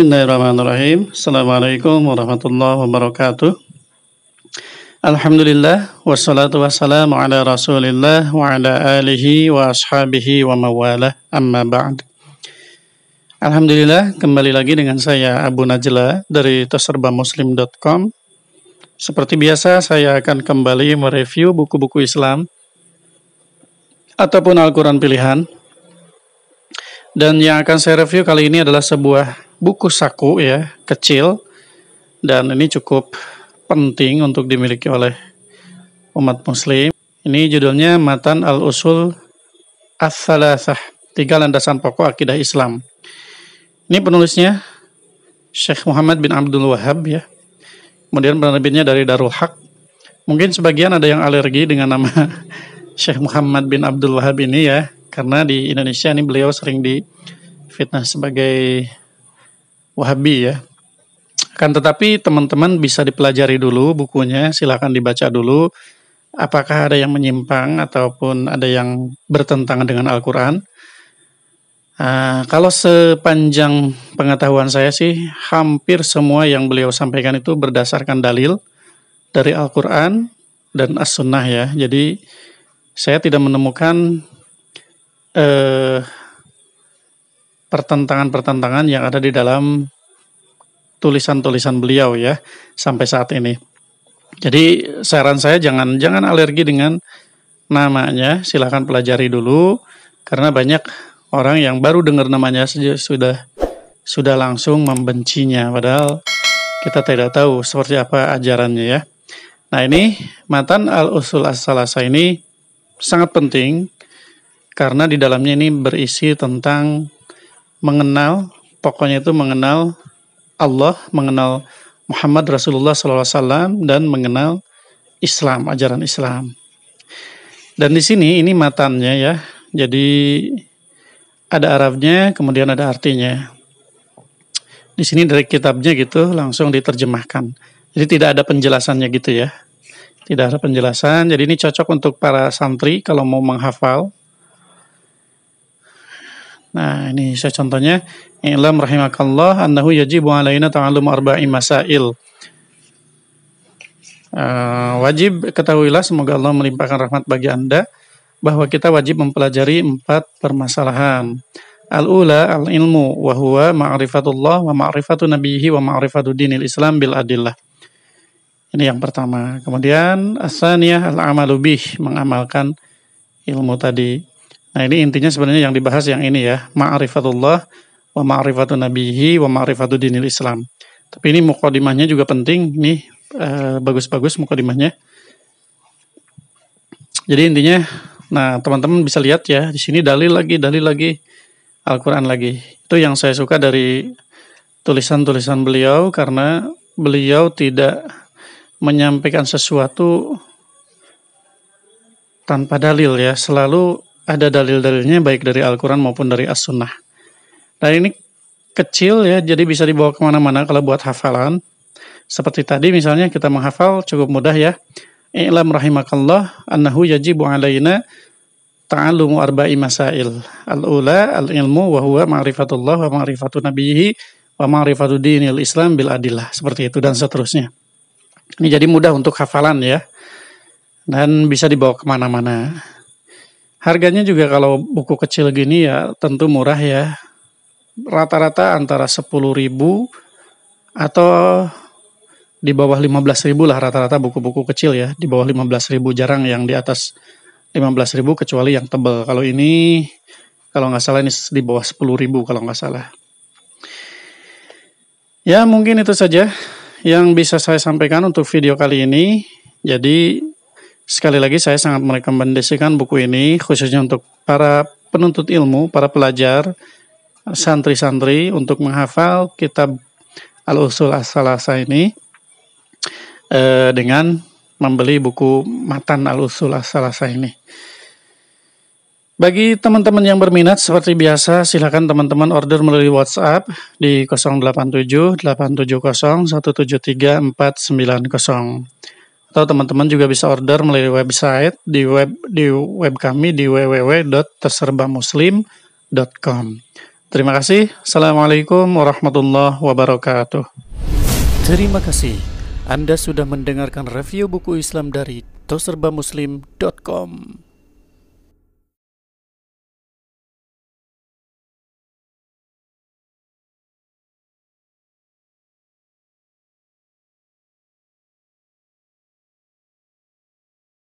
Bismillahirrahmanirrahim. Assalamualaikum warahmatullahi wabarakatuh. Alhamdulillah wassalatu wassalamu ala Rasulillah wa ala alihi wa ashabihi wa mawalah amma ba'd. Alhamdulillah kembali lagi dengan saya Abu Najla dari terserbamuslim.com. Seperti biasa saya akan kembali mereview buku-buku Islam ataupun Al-Qur'an pilihan dan yang akan saya review kali ini adalah sebuah buku saku ya, kecil. Dan ini cukup penting untuk dimiliki oleh umat muslim. Ini judulnya Matan Al-Usul As-Salasah, Tiga Landasan Pokok Akidah Islam. Ini penulisnya Syekh Muhammad bin Abdul Wahab ya. Kemudian penerbitnya dari Darul Haq. Mungkin sebagian ada yang alergi dengan nama Syekh Muhammad bin Abdul Wahab ini ya karena di Indonesia ini beliau sering difitnah sebagai Wahabi ya. Kan tetapi teman-teman bisa dipelajari dulu bukunya, silahkan dibaca dulu apakah ada yang menyimpang ataupun ada yang bertentangan dengan Al-Qur'an. Uh, kalau sepanjang pengetahuan saya sih, hampir semua yang beliau sampaikan itu berdasarkan dalil dari Al-Quran dan As-Sunnah ya. Jadi saya tidak menemukan eh, pertentangan-pertentangan yang ada di dalam tulisan-tulisan beliau ya sampai saat ini. Jadi saran saya jangan jangan alergi dengan namanya, silahkan pelajari dulu karena banyak orang yang baru dengar namanya saja sudah sudah langsung membencinya padahal kita tidak tahu seperti apa ajarannya ya. Nah ini matan al-usul as-salasa ini sangat penting karena di dalamnya ini berisi tentang mengenal, pokoknya itu mengenal Allah, mengenal Muhammad Rasulullah SAW dan mengenal Islam, ajaran Islam. Dan di sini ini matannya ya, jadi ada Arabnya, kemudian ada artinya. Di sini dari kitabnya gitu langsung diterjemahkan. Jadi tidak ada penjelasannya gitu ya. Tidak ada penjelasan. Jadi ini cocok untuk para santri kalau mau menghafal Nah, ini saya contohnya I'lam rahimakallah annahu yajibu alaina ta'allum arba'i masail. Uh, wajib ketahuilah semoga Allah melimpahkan rahmat bagi Anda bahwa kita wajib mempelajari empat permasalahan. Al-ula al-ilmu wa huwa ma'rifatullah wa ma'rifatu nabihi wa ma'rifatu dinil Islam bil adillah. Ini yang pertama. Kemudian asaniyah al-amalu bih mengamalkan ilmu tadi. Nah ini intinya sebenarnya yang dibahas yang ini ya, ma'rifatullah wa ma'rifatun nabihi wa ma'rifatu dinil Islam. Tapi ini mukadimahnya juga penting, ini eh, bagus-bagus eh, mukadimahnya. Jadi intinya, nah teman-teman bisa lihat ya, di sini dalil lagi, dalil lagi, Al-Quran lagi. Itu yang saya suka dari tulisan-tulisan beliau karena beliau tidak menyampaikan sesuatu tanpa dalil ya, selalu ada dalil-dalilnya baik dari Al-Quran maupun dari As-Sunnah. Nah ini kecil ya, jadi bisa dibawa kemana-mana kalau buat hafalan. Seperti tadi misalnya kita menghafal cukup mudah ya. I'lam rahimakallah annahu yajibu alaina ta'alumu arba'i masail. Al-ula al-ilmu wa huwa ma'rifatullah wa ma'rifatu nabihi wa ma'rifatu dinil islam bil adillah. Seperti itu dan seterusnya. Ini jadi mudah untuk hafalan ya. Dan bisa dibawa kemana-mana. Harganya juga kalau buku kecil gini ya tentu murah ya. Rata-rata antara 10.000 atau di bawah 15.000 lah rata-rata buku-buku kecil ya. Di bawah 15.000 jarang yang di atas 15.000 kecuali yang tebal. Kalau ini kalau nggak salah ini di bawah 10.000 kalau nggak salah. Ya mungkin itu saja yang bisa saya sampaikan untuk video kali ini. Jadi Sekali lagi saya sangat merekomendasikan buku ini khususnya untuk para penuntut ilmu, para pelajar, santri-santri untuk menghafal kitab Al-Usul As-Salasa ini eh, dengan membeli buku Matan Al-Usul As-Salasa ini. Bagi teman-teman yang berminat seperti biasa silahkan teman-teman order melalui WhatsApp di 087 870 173 490 atau teman-teman juga bisa order melalui website di web di web kami di www.terserbamuslim.com. Terima kasih. Assalamualaikum warahmatullah wabarakatuh. Terima kasih. Anda sudah mendengarkan review buku Islam dari toserbamuslim.com.